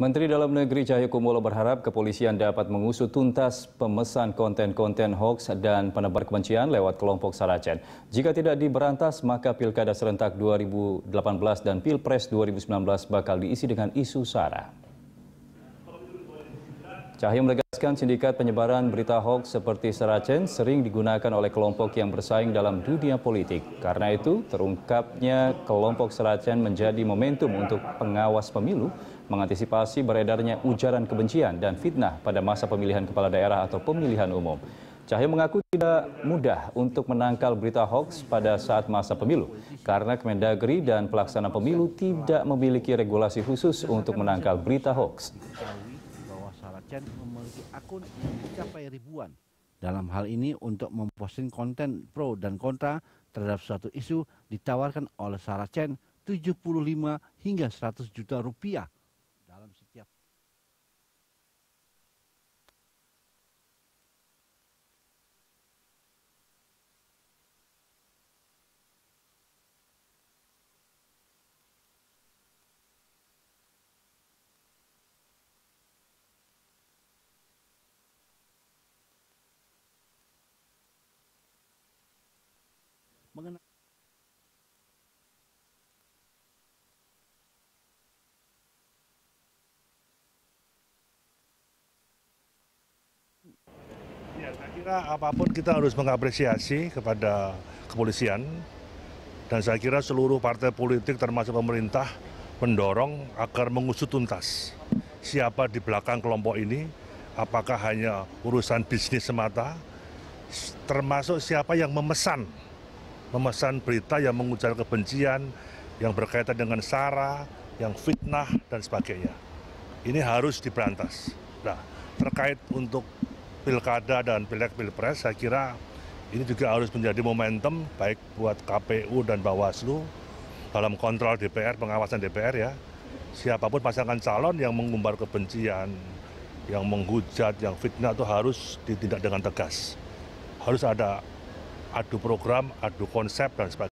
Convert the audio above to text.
Menteri Dalam Negeri Cahyokumolo berharap kepolisian dapat mengusut tuntas pemesan konten-konten hoax dan penebar kebencian lewat kelompok saracen. Jika tidak diberantas, maka Pilkada Serentak 2018 dan Pilpres 2019 bakal diisi dengan isu sara. Cahyo menegaskan sindikat penyebaran berita hoax seperti Saracen sering digunakan oleh kelompok yang bersaing dalam dunia politik. Karena itu, terungkapnya kelompok Saracen menjadi momentum untuk pengawas pemilu mengantisipasi beredarnya ujaran kebencian dan fitnah pada masa pemilihan kepala daerah atau pemilihan umum. Cahyo mengaku tidak mudah untuk menangkal berita hoax pada saat masa pemilu karena Kemendagri dan pelaksana pemilu tidak memiliki regulasi khusus untuk menangkal berita hoax. Chen memiliki akun yang mencapai ribuan. Dalam hal ini untuk memposting konten pro dan kontra terhadap suatu isu ditawarkan oleh Sarah Chen 75 hingga 100 juta rupiah kira apapun kita harus mengapresiasi kepada kepolisian dan saya kira seluruh partai politik termasuk pemerintah mendorong agar mengusut tuntas siapa di belakang kelompok ini, apakah hanya urusan bisnis semata, termasuk siapa yang memesan, memesan berita yang mengujar kebencian, yang berkaitan dengan sara, yang fitnah dan sebagainya. Ini harus diberantas. Nah, terkait untuk pilkada dan pilek pilpres, saya kira ini juga harus menjadi momentum baik buat KPU dan Bawaslu dalam kontrol DPR, pengawasan DPR ya. Siapapun pasangan calon yang mengumbar kebencian, yang menghujat, yang fitnah itu harus ditindak dengan tegas. Harus ada adu program, adu konsep dan sebagainya.